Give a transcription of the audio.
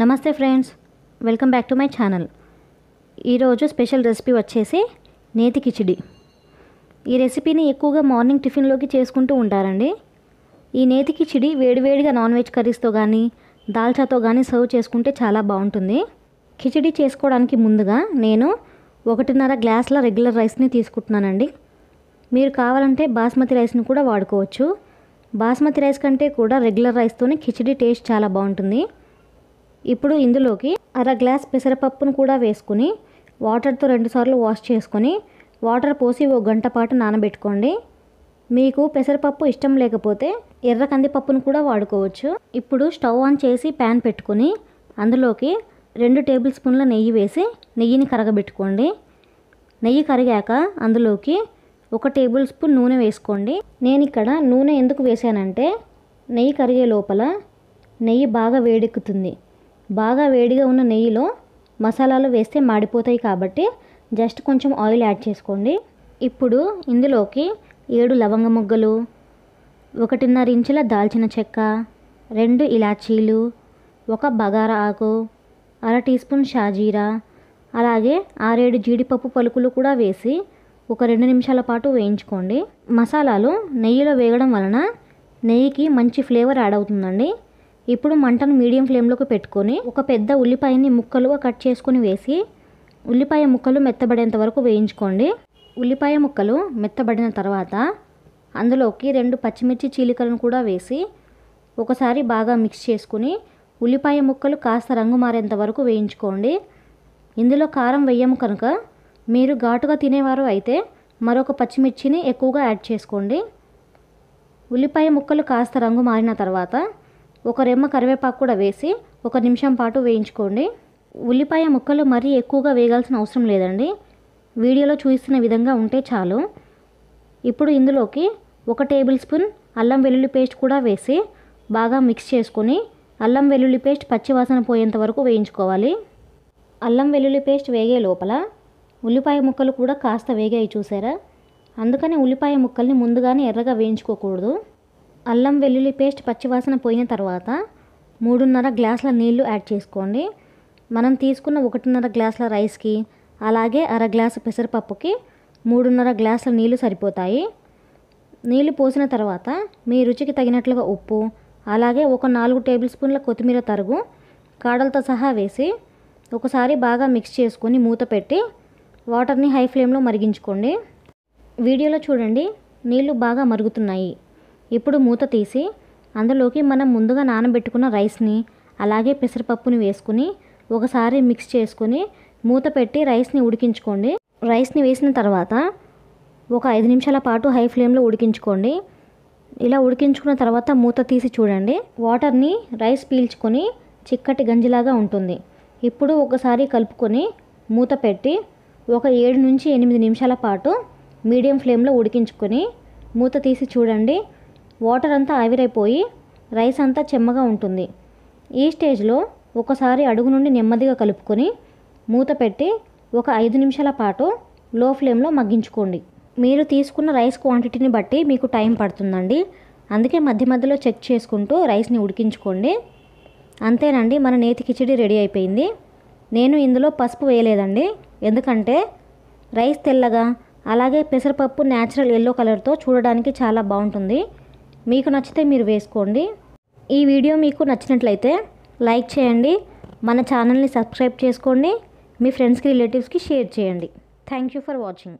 నమస్తే friends welcome back to my channel ఈరోజు special recipe వచ్చేసి నేతి కిచిడి ఈ రెసిపీని ఎక్కువగా మార్నింగ్ టిఫిన్లోకి చేసుకుంటూ ఉంటారండి ఈ నేతి కిచిడి వేడివేడిగా నాన్ వెజ్ కర్రీస్తో కానీ దాల్చాతో కానీ సర్వ్ చేసుకుంటే చాలా బాగుంటుంది కిచిడి చేసుకోవడానికి ముందుగా నేను ఒకటిన్నర గ్లాసుల రెగ్యులర్ రైస్ని తీసుకుంటున్నానండి మీరు కావాలంటే బాస్మతి రైస్ని కూడా వాడుకోవచ్చు బాస్మతి రైస్ కంటే కూడా రెగ్యులర్ రైస్తోనే కిచిడి టేస్ట్ చాలా బాగుంటుంది ఇప్పుడు ఇందులోకి అర గ్లాస్ పెసరపప్పును కూడా వేసుకుని వాటర్తో రెండుసార్లు వాష్ చేసుకొని వాటర్ పోసి ఓ గంట పాటు నానబెట్టుకోండి మీకు పెసరపప్పు ఇష్టం లేకపోతే ఎర్ర కందిపప్పును కూడా వాడుకోవచ్చు ఇప్పుడు స్టవ్ ఆన్ చేసి ప్యాన్ పెట్టుకుని అందులోకి రెండు టేబుల్ స్పూన్ల నెయ్యి వేసి నెయ్యిని కరగబెట్టుకోండి నెయ్యి కరిగాక అందులోకి ఒక టేబుల్ స్పూన్ నూనె వేసుకోండి నేను ఇక్కడ నూనె ఎందుకు వేసానంటే నెయ్యి కరిగే లోపల నెయ్యి బాగా వేడెక్కుతుంది బాగా వేడిగా ఉన్న నెయ్యిలో మసాలాలు వేస్తే మాడిపోతాయి కాబట్టి జస్ట్ కొంచెం ఆయిల్ యాడ్ చేసుకోండి ఇప్పుడు ఇందులోకి ఏడు లవంగ ముగ్గలు ఒకటిన్నర ఇంచుల దాల్చిన చెక్క రెండు ఇలాచీలు ఒక బగారా ఆకు అర టీ స్పూన్ షాజీరా అలాగే ఆరేడు జీడిపప్పు పలుకులు కూడా వేసి ఒక రెండు నిమిషాల పాటు వేయించుకోండి మసాలాలు నెయ్యిలో వేగడం వలన నెయ్యికి మంచి ఫ్లేవర్ యాడ్ అవుతుందండి ఇప్పుడు మంటను మీడియం ఫ్లేమ్లోకి పెట్టుకొని ఒక పెద్ద ఉల్లిపాయని ముక్కలుగా కట్ చేసుకుని వేసి ఉల్లిపాయ ముక్కలు మెత్తబడేంత వరకు వేయించుకోండి ఉల్లిపాయ ముక్కలు మెత్తబడిన తర్వాత అందులోకి రెండు పచ్చిమిర్చి చీలికలను కూడా వేసి ఒకసారి బాగా మిక్స్ చేసుకుని ఉల్లిపాయ ముక్కలు కాస్త రంగు మారేంత వరకు వేయించుకోండి ఇందులో కారం వేయము కనుక మీరు ఘాటుగా తినేవారు అయితే మరొక పచ్చిమిర్చిని ఎక్కువగా యాడ్ చేసుకోండి ఉల్లిపాయ ముక్కలు కాస్త రంగు మారిన తర్వాత ఒక రెమ్మ కరివేపాకు కూడా వేసి ఒక నిమిషం పాటు వేయించుకోండి ఉల్లిపాయ ముక్కలు మరీ ఎక్కువగా వేయాల్సిన అవసరం లేదండి వీడియోలో చూపిస్తున్న విధంగా ఉంటే చాలు ఇప్పుడు ఇందులోకి ఒక టేబుల్ స్పూన్ అల్లం వెల్లుల్లి పేస్ట్ కూడా వేసి బాగా మిక్స్ చేసుకొని అల్లం వెల్లుల్లి పేస్ట్ పచ్చివాసన పోయేంత వరకు వేయించుకోవాలి అల్లం వెల్లుల్లి పేస్ట్ వేగే లోపల ఉల్లిపాయ ముక్కలు కూడా కాస్త వేగాయి చూసారా అందుకని ఉల్లిపాయ ముక్కల్ని ముందుగానే ఎర్రగా వేయించుకోకూడదు అల్లం వెల్లుల్లి పేస్ట్ పచ్చివాసన పోయిన తర్వాత మూడున్నర గ్లాసుల నీళ్లు యాడ్ చేసుకోండి మనం తీసుకున్న ఒకటిన్నర గ్లాసుల రైస్కి అలాగే అర గ్లాసు పెసరపప్పుకి మూడున్నర గ్లాసుల నీళ్లు సరిపోతాయి నీళ్లు పోసిన తర్వాత మీ రుచికి తగినట్లుగా ఉప్పు అలాగే ఒక నాలుగు టేబుల్ స్పూన్ల కొత్తిమీర తరుగు కాడలతో సహా వేసి ఒకసారి బాగా మిక్స్ చేసుకొని మూత పెట్టి వాటర్ని హై ఫ్లేమ్లో మరిగించుకోండి వీడియోలో చూడండి నీళ్లు బాగా మరుగుతున్నాయి ఇప్పుడు మూత తీసి అందులోకి మనం ముందుగా నానబెట్టుకున్న రైస్ని అలాగే పెసరపప్పుని వేసుకుని ఒకసారి మిక్స్ చేసుకుని మూత పెట్టి రైస్ని ఉడికించుకోండి రైస్ని వేసిన తర్వాత ఒక ఐదు నిమిషాల పాటు హై ఫ్లేమ్లో ఉడికించుకోండి ఇలా ఉడికించుకున్న తర్వాత మూత తీసి చూడండి వాటర్ని రైస్ పీల్చుకొని చిక్కటి గంజిలాగా ఉంటుంది ఇప్పుడు ఒకసారి కలుపుకొని మూత పెట్టి ఒక ఏడు నుంచి ఎనిమిది నిమిషాల పాటు మీడియం ఫ్లేమ్లో ఉడికించుకొని మూత తీసి చూడండి వాటర్ అంతా ఆవిరైపోయి రైస్ అంతా చెమ్మగా ఉంటుంది ఈ స్టేజ్లో ఒకసారి అడుగు నుండి నెమ్మదిగా కలుపుకొని మూత పెట్టి ఒక ఐదు నిమిషాల పాటు లో ఫ్లేమ్లో మగ్గించుకోండి మీరు తీసుకున్న రైస్ క్వాంటిటీని బట్టి మీకు టైం పడుతుందండి అందుకే మధ్య మధ్యలో చెక్ చేసుకుంటూ రైస్ని ఉడికించుకోండి అంతేనండి మన నేతి కిచిడి రెడీ అయిపోయింది నేను ఇందులో పసుపు వేయలేదండి ఎందుకంటే రైస్ తెల్లగా అలాగే పెసరపప్పు న్యాచురల్ ఎల్లో కలర్తో చూడడానికి చాలా బాగుంటుంది మీకు నచ్చితే మీరు వేసుకోండి ఈ వీడియో మీకు నచ్చినట్లయితే లైక్ చేయండి మన ఛానల్ని సబ్స్క్రైబ్ చేసుకోండి మీ ఫ్రెండ్స్కి రిలేటివ్స్కి షేర్ చేయండి థ్యాంక్ యూ ఫర్ వాచింగ్